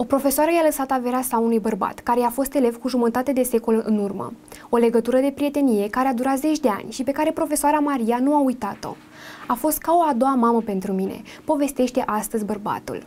O profesoară i-a lăsat averea sa unui bărbat, care i-a fost elev cu jumătate de secol în urmă. O legătură de prietenie care a durat zeci de ani și pe care profesoara Maria nu a uitat-o. A fost ca o a doua mamă pentru mine, povestește astăzi bărbatul.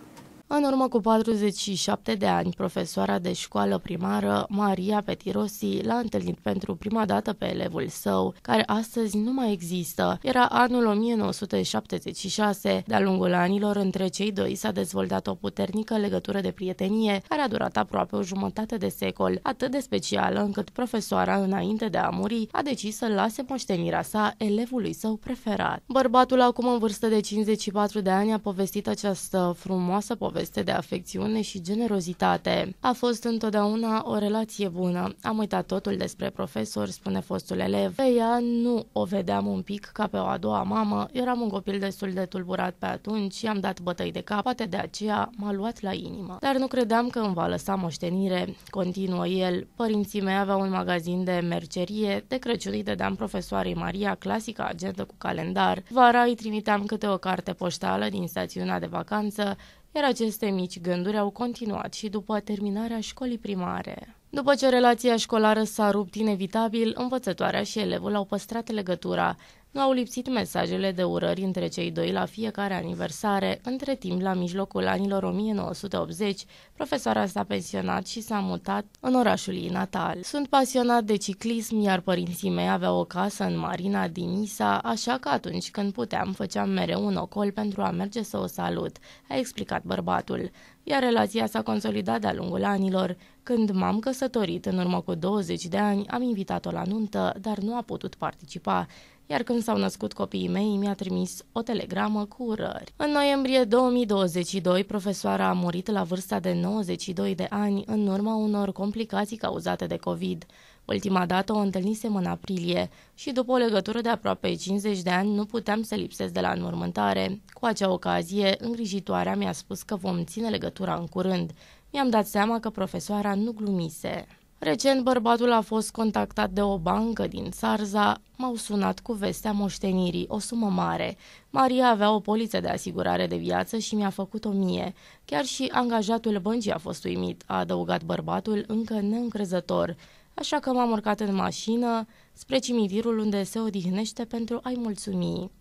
În urmă cu 47 de ani, profesoara de școală primară Maria Petirosi l-a întâlnit pentru prima dată pe elevul său, care astăzi nu mai există. Era anul 1976. De-a lungul anilor, între cei doi s-a dezvoltat o puternică legătură de prietenie, care a durat aproape o jumătate de secol, atât de specială încât profesoara, înainte de a muri, a decis să lase moștenirea sa elevului său preferat. Bărbatul, acum în vârstă de 54 de ani, a povestit această frumoasă poveste poveste de afecțiune și generozitate. A fost întotdeauna o relație bună. Am uitat totul despre profesor, spune fostul elev. Pe ea nu o vedeam un pic ca pe o a doua mamă. Eram un copil destul de tulburat pe atunci și am dat bătăi de cap, poate de aceea m-a luat la inimă. Dar nu credeam că îmi va lăsa moștenire. Continuă el. Părinții mei aveau un magazin de mercerie. De Crăciun îi dădeam profesoarei Maria clasica agendă cu calendar. Vara îi trimiteam câte o carte poștală din stațiunea de vacanță, iar aceste mici gânduri au continuat și după terminarea școlii primare. După ce relația școlară s-a rupt inevitabil, învățătoarea și elevul au păstrat legătura, nu au lipsit mesajele de urări între cei doi la fiecare aniversare. Între timp, la mijlocul anilor 1980, profesoara s-a pensionat și s-a mutat în orașul ei natal. Sunt pasionat de ciclism, iar părinții mei aveau o casă în Marina din Isa, așa că atunci când puteam, făceam mereu un ocol pentru a merge să o salut, a explicat bărbatul iar relația s-a consolidat de-a lungul anilor. Când m-am căsătorit în urmă cu 20 de ani, am invitat-o la nuntă, dar nu a putut participa iar când s-au născut copiii mei, mi-a trimis o telegramă cu urări. În noiembrie 2022, profesoara a murit la vârsta de 92 de ani în urma unor complicații cauzate de COVID. Ultima dată o întâlnisem în aprilie și după o legătură de aproape 50 de ani nu puteam să lipsesc de la înmormântare. Cu acea ocazie, îngrijitoarea mi-a spus că vom ține legătura în curând. Mi-am dat seama că profesoara nu glumise. Recent, bărbatul a fost contactat de o bancă din Sarza. M-au sunat cu vestea moștenirii, o sumă mare. Maria avea o poliță de asigurare de viață și mi-a făcut o mie. Chiar și angajatul băncii a fost uimit, a adăugat bărbatul, încă neîncrezător. Așa că m-am urcat în mașină spre cimitirul unde se odihnește pentru a-i mulțumi.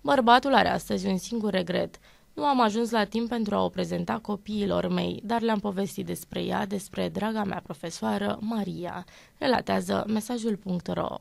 Bărbatul are astăzi un singur regret – nu am ajuns la timp pentru a o prezenta copiilor mei, dar le-am povestit despre ea, despre draga mea profesoară, Maria, relatează mesajul.ro.